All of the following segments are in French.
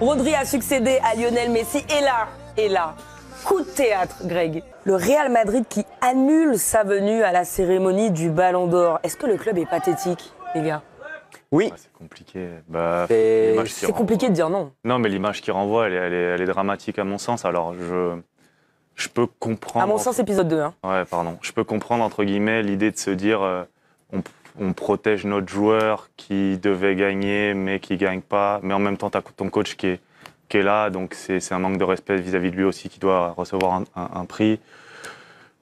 Rodri a succédé à Lionel Messi. Et là, et là, coup de théâtre, Greg. Le Real Madrid qui annule sa venue à la cérémonie du Ballon d'Or. Est-ce que le club est pathétique, les gars oui. Ah, c'est compliqué. Bah, c'est compliqué de dire non. Non, mais l'image qui renvoie, elle, est, dramatique à mon sens. Alors, je, je peux comprendre. À mon sens, épisode 2. Hein. Ouais, pardon. Je peux comprendre, entre guillemets, l'idée de se dire euh, on protège notre joueur qui devait gagner mais qui gagne pas. Mais en même temps, tu as ton coach qui est, qui est là, donc c'est un manque de respect vis-à-vis de lui aussi qui doit recevoir un, prix.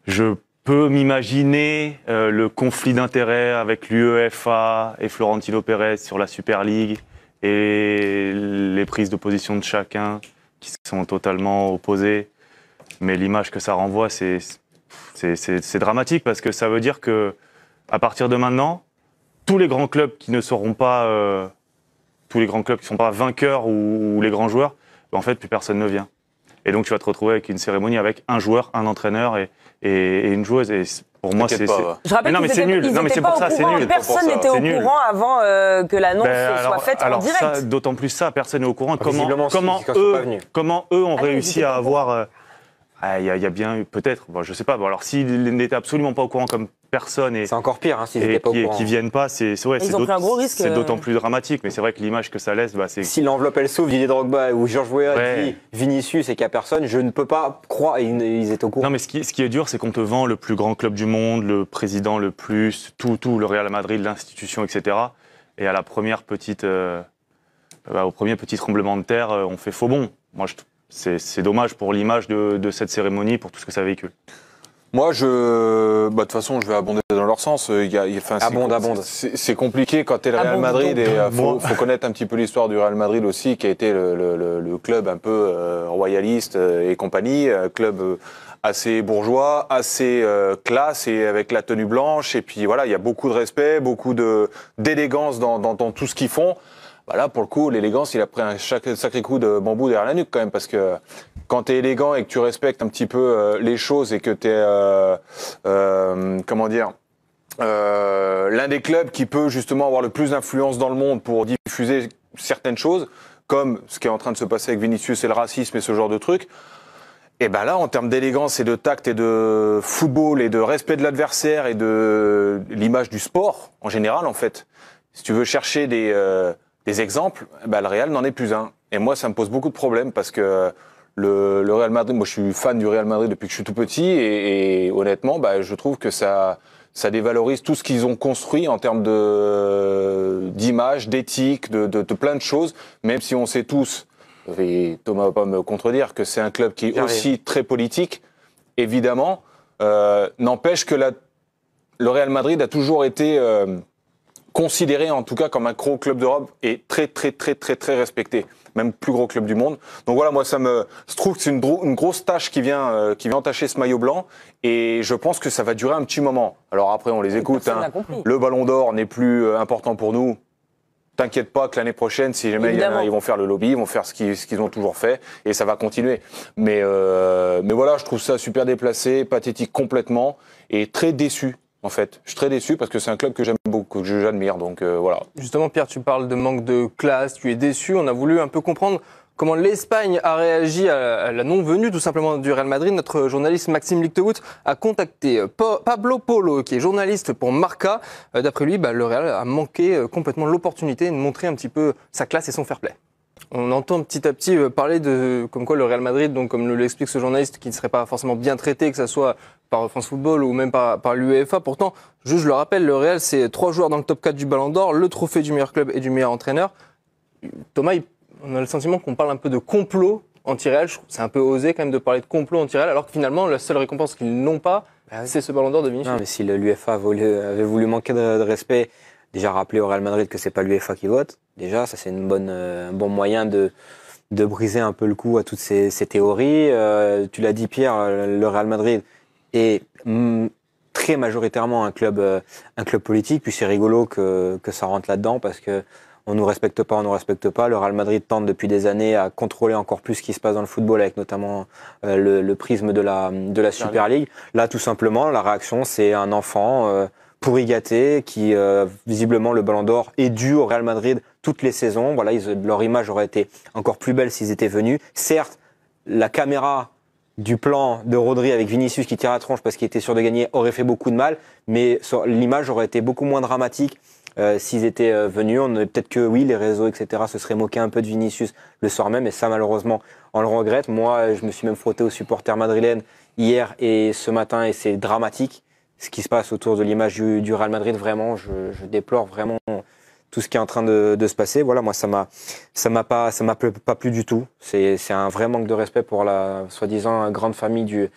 Je peux m'imaginer euh, le conflit d'intérêts avec l'UEFA et Florentino Pérez sur la Super League et les prises de position de chacun qui sont totalement opposées. Mais l'image que ça renvoie, c'est dramatique parce que ça veut dire que à partir de maintenant, tous les grands clubs qui ne seront pas, euh, tous les grands clubs qui sont pas vainqueurs ou, les grands joueurs, ben, en fait, plus personne ne vient. Et donc, tu vas te retrouver avec une cérémonie avec un joueur, un entraîneur et, une joueuse. Et pour moi, c'est. Je rappelle mais non, mais c'est nul. Non, mais c'est pour ça, c'est Personne n'était au courant avant euh, que l'annonce ben, soit faite en direct. D'autant plus ça, personne n'est au courant. Ah, comment, comment, eux, ont ah, réussi à avoir euh, ah, il y, a bien peut-être, je je sais pas. alors s'ils n'étaient absolument pas au courant comme personne et c'est encore pire, hein, s'ils n'étaient pas au courant, qui viennent pas, c'est d'autant euh, plus dramatique. Mais c'est vrai que l'image que ça laisse, bah, c'est si l'enveloppe elle s'ouvre, Didier Drogba ou Georges Weah Vinicius et qu'il n'y a personne, je ne peux pas croire. qu'ils ils étaient au courant. Non, mais ce qui, est dur, c'est qu'on te vend le plus grand club du monde, le président le plus, tout, tout, le Real Madrid, l'institution, etc. Et à la première petite, euh, bah, au premier petit tremblement de terre, euh, on fait faux bon. Moi, je c'est dommage pour l'image de, cette cérémonie, pour tout ce que ça véhicule. Moi, bah, de toute façon, je vais abonder dans leur sens. Euh, il y a, abonde, abonde. C'est compliqué quand tu es le Real Madrid euh, Il faut, connaître un petit peu l'histoire du Real Madrid aussi, qui a été le, club un peu euh, royaliste et compagnie, club assez bourgeois, assez classe et avec la tenue blanche. Et puis voilà, il y a beaucoup de respect, beaucoup d'élégance dans, tout ce qu'ils font. Bah là, pour le coup, l'élégance, il a pris un sacré coup de bambou derrière la nuque quand même, parce que quand tu es élégant et que tu respectes un petit peu euh, les choses et que tu es, euh, euh, comment dire, l'un des clubs qui peut justement avoir le plus d'influence dans le monde pour diffuser certaines choses, comme ce qui est en train de se passer avec Vinicius et le racisme et ce genre de trucs, et eh ben là, en termes d'élégance et de tact et de football et de respect de l'adversaire et de l'image du sport en général, en fait, si tu veux chercher des les exemples, eh ben, le Real n'en est plus un. Et moi, ça me pose beaucoup de problèmes parce que euh, le, Real Madrid, moi je suis fan du Real Madrid depuis que je suis tout petit et, honnêtement, bah, je trouve que ça, ça dévalorise tout ce qu'ils ont construit en termes d'image, d'éthique, de, plein de choses. Même si on sait tous, et Thomas va pas me contredire, que c'est un club qui est aussi très politique, évidemment. Euh, n'empêche que le Real Madrid a toujours été euh, considéré en tout cas comme un gros club d'Europe et très très très très très respecté, même plus gros club du monde. Donc voilà, moi ça me je trouve que c'est une, une, grosse tâche qui vient euh, qui vient entacher ce maillot blanc et je pense que ça va durer un petit moment. Alors après on les écoute. Hein. Le Ballon d'Or n'est plus euh, important pour nous. T'inquiète pas que l'année prochaine, si jamais ils vont faire le lobby, ils vont faire ce qu'ils ont toujours fait et ça va continuer. Mais euh, mais voilà, je trouve ça super déplacé, pathétique complètement et très déçu en fait. Je suis très déçu parce que c'est un club que j'aime beaucoup, que j'admire. Donc euh, voilà. Justement, Pierre, tu parles de manque de classe, tu es déçu. On a voulu un peu comprendre comment l'Espagne a réagi à la non-venue tout simplement du Real Madrid. Notre journaliste Maxime Lichtehout a contacté euh, Pablo Polo, qui est journaliste pour Marca. Euh, d'après lui, bah, le Real a manqué complètement l'opportunité de montrer un petit peu sa classe et son fair play. On entend petit à petit euh, parler de comme quoi le Real Madrid, donc comme l'explique ce journaliste, qui ne serait pas forcément bien traité, que ce soit par France Football ou même par, l'UEFA. Pourtant, je, le rappelle, le Real, c'est trois joueurs dans le top 4 du Ballon d'Or, le trophée du meilleur club et du meilleur entraîneur. Thomas, on a le sentiment qu'on parle un peu de complot anti-Real. C'est un peu osé quand même de parler de complot anti-Real, alors que finalement, la seule récompense qu'ils n'ont pas, bah c'est ce ballon d'or de Vinicius. mais si l'UEFA avait voulu manquer de respect déjà rappeler au Real Madrid que c'est pas l'UEFA qui vote. Déjà, ça c'est une bonne, euh, un bon moyen de, de briser un peu le coup à toutes ces, théories. Euh, tu l'as dit, Pierre, euh, le Real Madrid est mm, très majoritairement un club, un club politique. Puis c'est rigolo que, ça rentre là-dedans parce que on nous respecte pas, on nous respecte pas. Le Real Madrid tente depuis des années à contrôler encore plus ce qui se passe dans le football, avec notamment le, prisme de la, de la Super League. Là, tout simplement, la réaction, c'est un enfant pour gâter, qui euh, visiblement le Ballon d'Or est dû au Real Madrid toutes les saisons. Voilà, leur image aurait été encore plus belle s'ils étaient venus. Certes, la caméra du plan de Rodri avec Vinicius qui tire à tronche parce qu'il était sûr de gagner aurait fait beaucoup de mal, mais l'image aurait été beaucoup moins dramatique euh, s'ils étaient euh, venus. On peut-être que oui, les réseaux, etc., se seraient moqués un peu de Vinicius le soir même, et ça malheureusement, on le regrette. Moi, je me suis même frotté aux supporters madrilènes hier et ce matin, et c'est dramatique ce qui se passe autour de l'image du, Real Madrid. Vraiment, je, déplore vraiment tout ce qui est en train de, se passer. Voilà, moi, ça m'a, ça m'a pas, ça m'a pas plu du tout. C'est, un vrai manque de respect pour la soi-disant grande famille du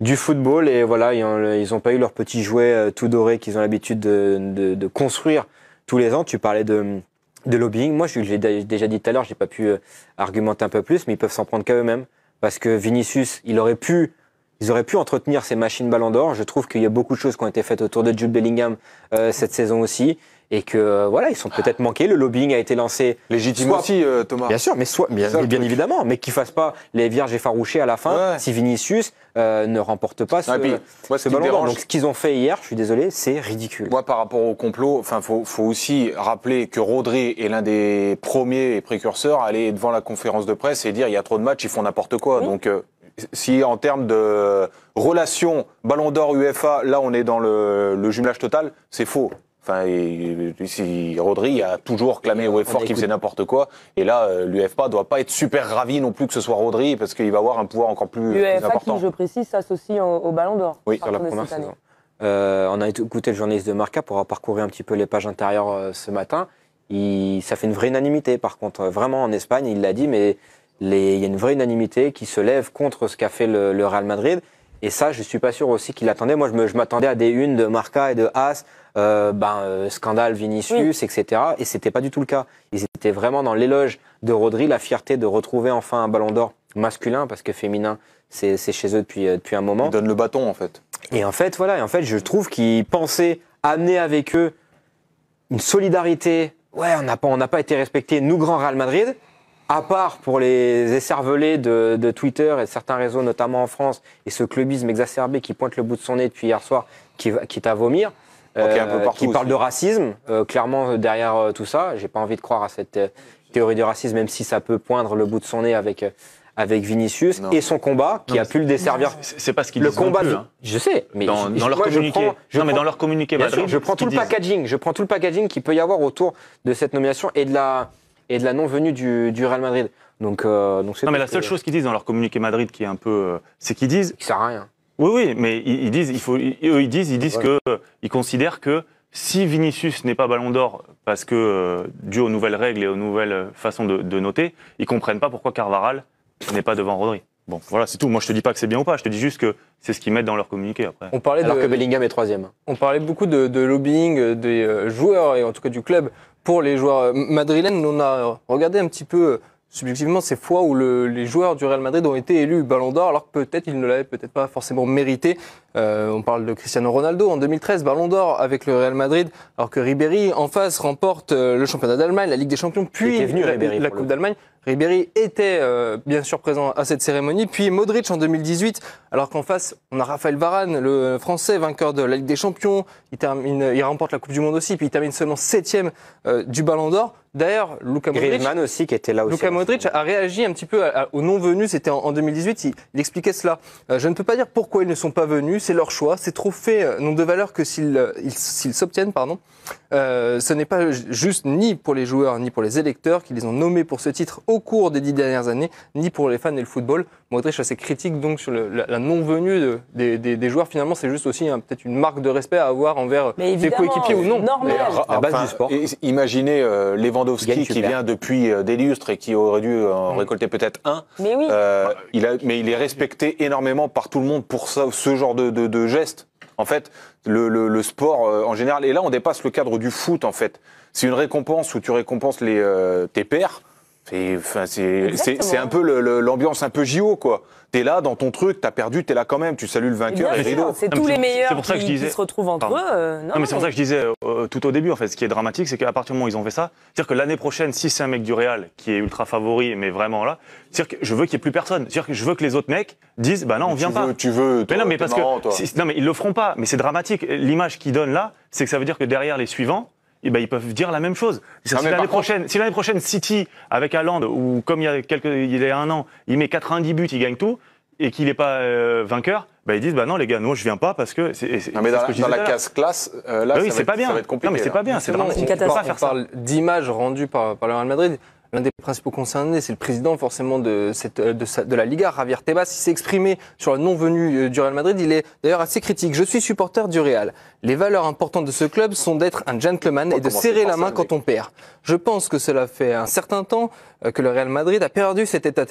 du football. Et voilà, ils ont pas eu leur petit jouet euh, tout doré qu'ils ont l'habitude de, construire tous les ans. Tu parlais de lobbying. Moi, je l'ai déjà dit tout à l'heure, j'ai pas pu euh, argumenter un peu plus, mais ils peuvent s'en prendre qu'à eux-mêmes parce que Vinicius, il aurait pu ils auraient pu entretenir ces machines Ballon d'Or. Je trouve qu'il y a beaucoup de choses qui ont été faites autour de Jude Bellingham euh, cette saison aussi. Et que euh, voilà, ils sont peut-être manqués. Le lobbying a été lancé. Légitime aussi, euh, Thomas. Bien sûr, mais soit, bien, évidemment, mais qu'ils fassent pas les vierges effarouchées à la fin si Vinicius ne remporte pas ah, ce, ballon d'or. Donc ce qu'ils ont fait hier, je suis désolé, c'est ridicule. Moi, par rapport au complot, enfin, faut, aussi rappeler que Rodri est l'un des premiers précurseurs à aller devant la conférence de presse et dire il y a trop de matchs, ils font n'importe quoi. Donc si en termes de relation Ballon d'Or UEFA, là on est dans le, jumelage total, c'est faux. Enfin, Rodri a toujours clamé au effort qu'il faisait n'importe quoi, et là euh, l'UEFA doit pas être super ravi non plus que ce soit Rodri parce qu'il va avoir un pouvoir encore plus, important. L'UEFA je précise, s'associe au, Ballon d'Or. Oui, sur la première on a écouté le journaliste de Marca pour parcourir un petit peu les pages intérieures euh, ce matin. ça fait une vraie unanimité, par contre. Euh, vraiment, en Espagne, il l'a dit, mais il y a une vraie unanimité qui se lève contre ce qu'a fait le, Real Madrid. Et ça, je suis pas sûr aussi qu'il attendait. Moi, je m'attendais à des unes de Marca et de Haas, euh, ben, euh, scandale Vinicius, etc. Et c'était pas du tout le cas. Ils étaient vraiment dans l'éloge de Rodri, la fierté de retrouver enfin un ballon d'or masculin, parce que féminin, c'est chez eux depuis, euh, depuis un moment. Ils donnent le bâton, en fait. Et en fait, voilà. Et en fait, je trouve qu'ils pensaient amener avec eux une solidarité. Ouais, on n'a pas, pas été respecté, nous, grands Real Madrid à part pour les écervelés de, de, Twitter et de certains réseaux, notamment en France, et ce clubisme exacerbé qui pointe le bout de son nez depuis hier soir, qui, qui est à vomir, euh, qui parle de racisme, euh, clairement euh, derrière euh, tout ça. J'ai pas envie de croire à cette théorie du racisme, même si ça peut poindre le bout de son nez avec avec Vinicius et son combat qui a pu le desservir. C'est pas ce qu'ils disent. Le combat, plus, hein. je sais, mais dans, leur communiqué. Je non, mais dans leur communiqué, je prends tout le packaging, je prends tout le packaging qu'il peut y avoir autour de cette nomination et de la et de la non-venue du, Real Madrid. Donc, euh, non, mais la seule chose qu'ils disent dans leur communiqué Madrid qui est un peu. Euh, c'est qu'ils disent. ça sert à rien. Oui, oui, mais ils, disent, il faut, ils, disent, ils disent que. Euh, ils considèrent que si Vinicius n'est pas ballon d'or parce que, dû aux nouvelles règles et aux nouvelles façons de, noter, ils comprennent pas pourquoi Carvaral n'est pas devant Rodri. Bon, voilà, c'est tout. Moi, je te dis pas que c'est bien ou pas. Je te dis juste que c'est ce qu'ils mettent dans leur communiqué après. On parlait Alors de, que Bellingham est troisième. On parlait beaucoup de, de lobbying des joueurs et en tout cas du club pour les joueurs euh, madrilènes. On a regardé un petit peu euh, subjectivement ces fois où les joueurs du Real Madrid ont été élus Ballon d'Or, alors que peut-être ils ne l'avaient peut-être pas forcément mérité. Euh, on parle de Cristiano Ronaldo en 2013, Ballon d'Or avec le Real Madrid, alors que Ribéry en face remporte le championnat d'Allemagne, la Ligue des Champions, puis venu, la Coupe d'Allemagne. Ribéry était euh, bien sûr présent à cette cérémonie, puis Modric en 2018, alors qu'en face, on a Raphaël Varane, le Français vainqueur de la Ligue des Champions, il, termine, il remporte la Coupe du Monde aussi, puis il termine seulement septième euh, du Ballon d'Or. D'ailleurs, Luka Modric, aussi qui était là aussi. Modric a réagi un petit peu au non venu. C'était en, 2018. Il, expliquait cela. Euh, je ne peux pas dire pourquoi ils ne sont pas venus. C'est leur choix. Ces trophées n'ont de valeur que s'ils s'obtiennent, pardon. ce n'est pas juste ni pour les joueurs ni pour les électeurs qui les ont nommés pour ce titre au cours des dix dernières années, ni pour les fans et le football. Modric assez critique donc sur la, non-venue des, joueurs. Finalement, c'est juste aussi hein, peut-être une marque de respect à avoir envers ses coéquipiers ou non. À, base du sport. Imaginez euh, Lewandowski qui vient depuis euh, des lustres et qui aurait dû euh, en mm. récolter peut-être un. Mais il a, mais il est respecté énormément par tout le monde pour ça, ce genre de, de, geste. En fait, le, sport en général. Et là, on dépasse le cadre du foot, en fait. C'est une récompense où tu récompenses les, tes pères, c'est un peu l'ambiance un peu JO, quoi. T'es là dans ton truc, t'as perdu, t'es là quand même, tu salues le vainqueur et rideau. C'est tous les meilleurs pour ça que je disais... se retrouvent entre eux. Euh, non, mais c'est pour ça que je disais tout au début, en fait, ce qui est dramatique, c'est qu'à partir du moment où ils ont fait ça, c'est-à-dire que l'année prochaine, si c'est un mec du Real qui est ultra favori, mais vraiment là, cest que je veux qu'il n'y ait plus personne. cest que je veux que les autres mecs disent, bah non, on vient tu pas. Veux, tu veux, toi, mais non, mais parce que. Non, mais ils le feront pas, mais c'est dramatique. L'image qu'ils donnent là, c'est que ça veut dire que derrière les suivants, eh ben, ils peuvent dire la même chose. Si l'année prochaine, si l'année prochaine City avec Haaland ou comme il y a quelques, il y a un an, il met 90 buts, il gagne tout et qu'il n'est pas euh, vainqueur, ben, ils disent bah non les gars, non je viens pas parce que c'est non mais dans, la casse classe euh, là ça, va être, pas bien. Non mais c'est pas bien, c'est dramatique. On, rendues par le Real Madrid l'un des principaux concernés, c'est le président forcément euh, de, la Liga, Javier Tebas. Il s'est exprimé sur le non venu euh, du Real Madrid. Il est d'ailleurs assez critique. Je suis supporter du Real. Les valeurs importantes de ce club sont d'être un gentleman et de serrer la main quand on perd. Je pense que cela fait un certain temps euh, que le Real Madrid a perdu cet état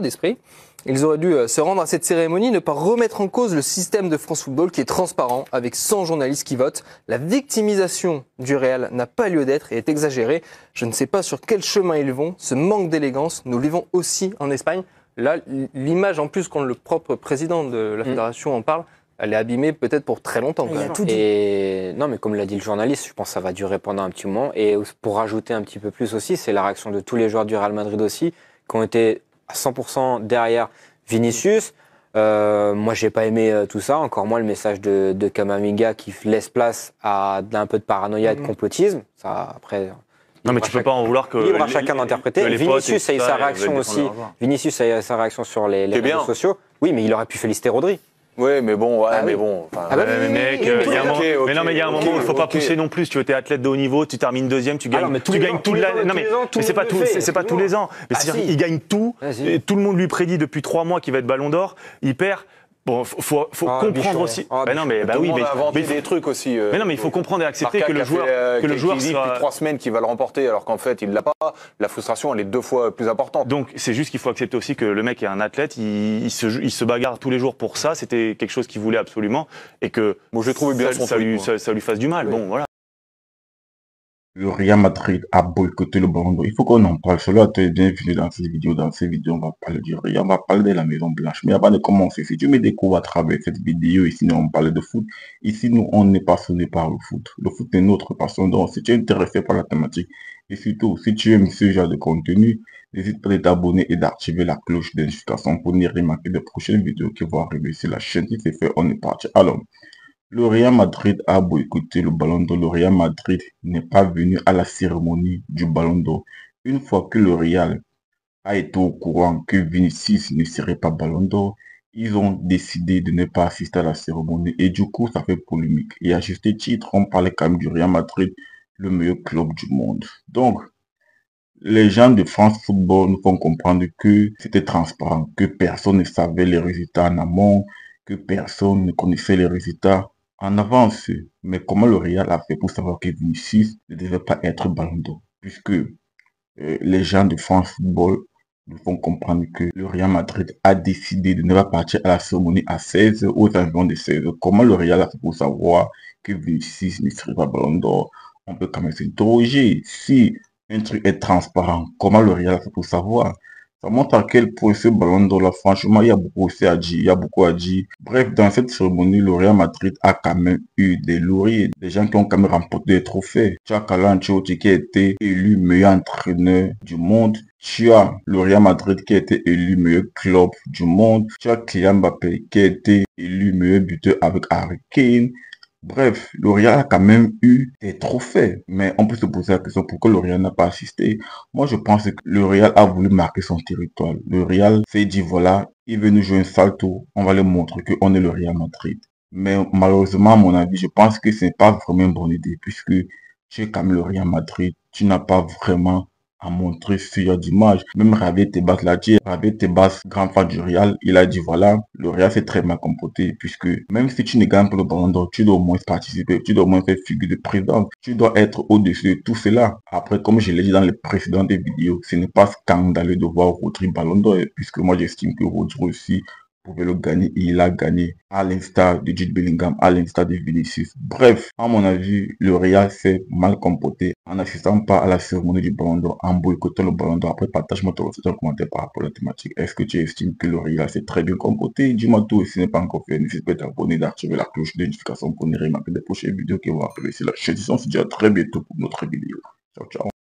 d'esprit. Ils auraient dû euh, se rendre à cette cérémonie, ne pas remettre en cause le système de France Football qui est transparent, avec 100 journalistes qui votent. La victimisation du Real n'a pas lieu d'être et est exagérée. Je ne sais pas sur quel chemin ils vont. Ce manque d'élégance, nous vivons aussi en Espagne. Là, l'image en plus quand le propre président de la mm. fédération en parle, elle est abîmée peut-être pour très longtemps. Et non, mais comme l'a dit le journaliste, je pense que ça va durer pendant un petit moment. Et pour rajouter un petit peu plus aussi, c'est la réaction de tous les joueurs du Real Madrid aussi, qui ont été à 100% derrière Vinicius. moi euh, moi, j'ai pas aimé euh, tout ça. Encore moins le message de, de Kamamiga qui laisse place à un peu de paranoïa et de mm-hmm. complotisme. Ça, après. Non, mais tu peux pas en vouloir que. Libre à chacun d'interpréter. Vinicius a eu sa réaction aussi. Vinicius a sa réaction sur les, les réseaux sociaux. Oui, mais il aurait pu féliciter Rodri. Oui, mais bon, ouais, mais bon. mais mec, il y a un moment, non, mais il y a un moment où il faut pas pousser non plus. Tu t'es athlète de haut niveau, tu termines deuxième, tu ah gagnes, tout. tu gagnes tout l'année. Non mais, mais c'est pas tout, c'est pas tous les ans. Mais ah c'est-à-dire, il gagne tout. Tout le monde lui prédit depuis trois mois qu'il va être Ballon d'Or. Il perd. Bon, faut, faut ah, comprendre aussi. Ah, bah non, mais bah oui, mais, des trucs aussi. Euh, mais non, mais il faut comprendre et accepter que le joueur, euh, que le joueur trois semaines qu'il va le remporter, alors qu'en fait il l'a pas. La frustration, elle est deux fois plus importante. Donc c'est juste qu'il faut accepter aussi que le mec est un athlète, il, se, il se bagarre tous les jours pour ça. C'était quelque chose qu'il voulait absolument et que moi je trouve bien ça, ça, lui, ça, lui fasse du mal. Bon, voilà. Le Real Madrid a boycotté le Ballon Il faut qu'on en parle. Cela es bienvenue dans cette vidéo. Dans cette vidéo, on va parler du Real, on va parler de la Maison Blanche. Mais avant de commencer, si tu me découvres à travers cette vidéo, ici nous on parle de foot. Ici nous on n'est pas passionné par le foot. Le foot est notre passion. Donc si tu es intéressé par la thématique et surtout si tu aimes ce genre de contenu, n'hésite pas à t'abonner et d'activer la cloche de pour ne rien manquer des prochaines vidéos qui vont arriver sur la chaîne. Si c'est fait, on est parti. Alors. Le Real Madrid a boycotté le Ballon d'Or. Le Real Madrid n'est pas venu à la cérémonie du Ballon d'Or. Une fois que le Real a été au courant que Vinicius ne serait pas Ballon d'Or, ils ont décidé de ne pas assister à la cérémonie et du coup ça fait polémique. Et à juste titre, on parlait quand même du Real Madrid, le meilleur club du monde. Donc, les gens de France Football nous font comprendre que c'était transparent, que personne ne savait les résultats en amont, que personne ne connaissait les résultats en avance. Mais comment le Real a fait pour savoir que Vinicius ne devait pas être ballon d'or Puisque euh, les gens de France Football nous font comprendre que le Real Madrid a décidé de ne pas partir à la cérémonie à 16 aux environs de 16. Comment le Real a fait pour savoir que Vinicius ne serait pas ballon d'or On peut quand même s'interroger. Si un truc est transparent, comment le Real a fait pour savoir ça montre à quel point ce ballon d'or là, franchement, il y a beaucoup à dire, il y a beaucoup à dire. Bref, dans cette cérémonie, le Madrid a quand même eu des lauriers, des gens qui ont quand même remporté des trophées. Tu as qui a été élu meilleur entraîneur du monde. Tu as le Madrid qui a été élu meilleur club du monde. Tu as Kylian Mbappé qui a été élu meilleur buteur avec Harry Kane. Bref, L'Oréal a quand même eu des trophées. Mais on peut se poser la question pourquoi L'Oréal n'a pas assisté. Moi, je pense que Real a voulu marquer son territoire. L'Oréal s'est dit, voilà, il veut nous jouer un salto. On va lui montrer qu'on est le Real Madrid. Mais malheureusement, à mon avis, je pense que ce n'est pas vraiment une bonne idée puisque tu es comme le Real Madrid. Tu n'as pas vraiment a montré y'a d'image, Même Ravé Tebas l'a dit. tes Tebas, grand fan du Real, il a dit voilà, le Real s'est très mal comporté puisque même si tu ne gagnes pas le ballon d'or, tu dois au moins participer, tu dois au moins faire figure de président, tu dois être au-dessus de tout cela. Après, comme je l'ai dit dans les précédentes vidéos, ce n'est pas scandaleux de voir Rodri ballon d'or puisque moi j'estime que Rodri aussi pouvait le gagner il a gagné à l'instar du Jude Bellingham, à l'instar de Vinicius. Bref, à mon avis, le Real s'est mal comporté en n'assistant pas à la cérémonie du Ballon d'Or, en boycottant le Ballon d'Or. Après, partage-moi ton commentaire par rapport à la thématique. Est-ce que tu estimes que le Real s'est très bien comporté Dis-moi tout et si ce n'est pas encore fait, n'hésite pas à t'abonner, d'activer la cloche de notification pour ne manquer des prochaines vidéos qui vont arriver. C'est la chaîne. On se dit à très bientôt pour notre vidéo. Ciao, ciao.